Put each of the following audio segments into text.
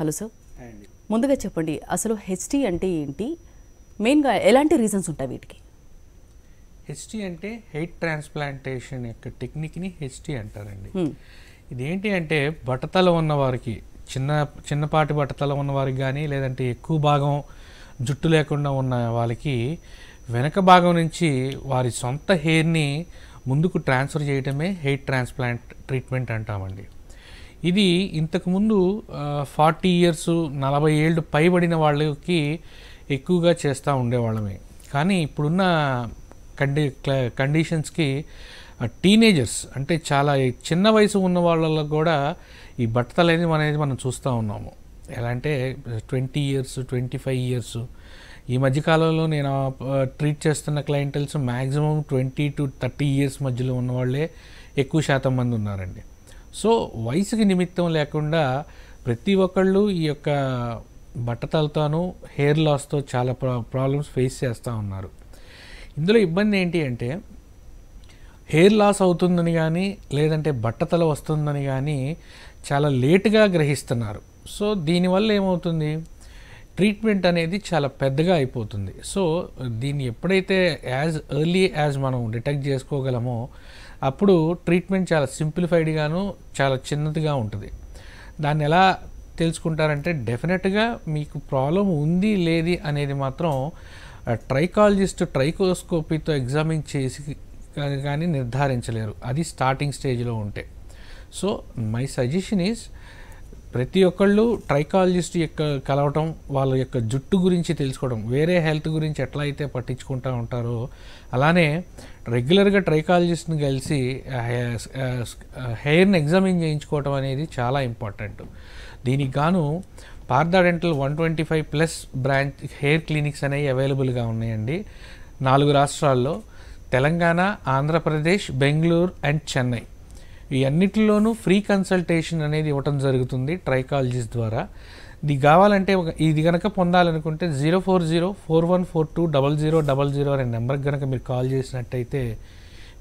hello sir ముందుగా చెప్పండి అసలు హెచ్టీ అంటే ఏంటి మెయిన్గా ఎలాంటి రీజన్స్ ఉంటాయి వీటికి హెచ్టీ అంటే హెయిట్ ట్రాన్స్ప్లాంటేషన్ యొక్క టెక్నిక్ని హెచ్టీ అంటారండి ఇదేంటి అంటే బట్టతల ఉన్న వారికి చిన్న చిన్నపాటి బట్టతల ఉన్న వారికి కానీ లేదంటే ఎక్కువ భాగం జుట్టు లేకుండా ఉన్న వాళ్ళకి వెనక భాగం నుంచి వారి సొంత హెయిర్ని ముందుకు ట్రాన్స్ఫర్ చేయడమే హెయిట్ ట్రాన్స్ప్లాంట్ ట్రీట్మెంట్ అంటామండి ఇది ఇంతకుముందు ఫార్టీ ఇయర్స్ నలభై ఏళ్ళు పైబడిన వాళ్ళకి ఎక్కువగా చేస్తూ ఉండేవాళ్ళమే కానీ ఇప్పుడున్న కండి కండిషన్స్కి టీనేజర్స్ అంటే చాలా చిన్న వయసు ఉన్న వాళ్ళలో కూడా ఈ అనేది అనేది మనం చూస్తూ ఉన్నాము ఎలా అంటే twenty years twenty five years ఈ మధ్యకాలంలో నేను ట్రీట్ చేస్తున్న క్లయింటల్స్ maximum twenty two thirty years మధ్యలో ఉన్నవాళ్ళే ఎక్కువ శాతం మంది ఉన్నారండి సో వయసుకి నిమిత్తం లేకుండా ప్రతి ఒక్కళ్ళు ఈ యొక్క బట్టతలతోనూ హెయిర్ లాస్తో చాలా ప్రా ప్రాబ్లమ్స్ ఫేస్ చేస్తూ ఉన్నారు ఇందులో ఇబ్బంది ఏంటి అంటే హెయిర్ లాస్ అవుతుందని కానీ లేదంటే బట్టతల వస్తుందని కానీ చాలా లేటుగా గ్రహిస్తున్నారు సో దీనివల్ల ఏమవుతుంది ట్రీట్మెంట్ అనేది చాలా పెద్దగా అయిపోతుంది సో దీన్ని ఎప్పుడైతే యాజ్ ఎర్లీ యాజ్ మనం డిటెక్ట్ చేసుకోగలమో అప్పుడు ట్రీట్మెంట్ చాలా సింప్లిఫైడ్గాను చాలా చిన్నదిగా ఉంటుంది దాన్ని ఎలా తెలుసుకుంటారంటే డెఫినెట్గా మీకు ప్రాబ్లం ఉంది లేది అనేది మాత్రం ట్రైకాలజిస్ట్ ట్రైకోస్కోపీతో ఎగ్జామిన్ చేసి కానీ నిర్ధారించలేరు అది స్టార్టింగ్ స్టేజ్లో ఉంటే సో మై సజెషన్ ఈజ్ ప్రతి ఒక్కళ్ళు ట్రైకాలజిస్ట్ యొక్క కలవటం వాళ్ళ యొక్క జుట్టు గురించి తెలుసుకోవడం వేరే హెల్త్ గురించి ఎట్లా అయితే పట్టించుకుంటూ ఉంటారో అలానే రెగ్యులర్గా ట్రైకాలజిస్ట్ని కలిసి హెయిర్ని ఎగ్జామిన్ చేయించుకోవటం అనేది చాలా ఇంపార్టెంట్ దీనికి గాను Partha dental one twenty five plus branch hair clinics అనేవి అవైలబుల్గా ఉన్నాయండి నాలుగు రాష్ట్రాల్లో తెలంగాణ ఆంధ్రప్రదేశ్ బెంగళూరు అండ్ చెన్నై ఈ అన్నిటిలోనూ ఫ్రీ కన్సల్టేషన్ అనేది ఇవ్వటం జరుగుతుంది ట్రైకాలజీస్ ద్వారా ఇది కావాలంటే ఇది కనుక పొందాలనుకుంటే zero four zero four one four two double zero double zero అనే నెంబర్కి కనుక మీరు కాల్ చేసినట్టయితే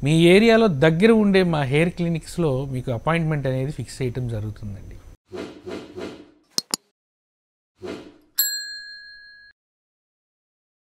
మీ ఏరియాలో దగ్గర ఉండే మా హెయిర్ క్లినిక్స్లో మీకు అపాయింట్మెంట్ అనేది ఫిక్స్ చేయటం జరుగుతుంది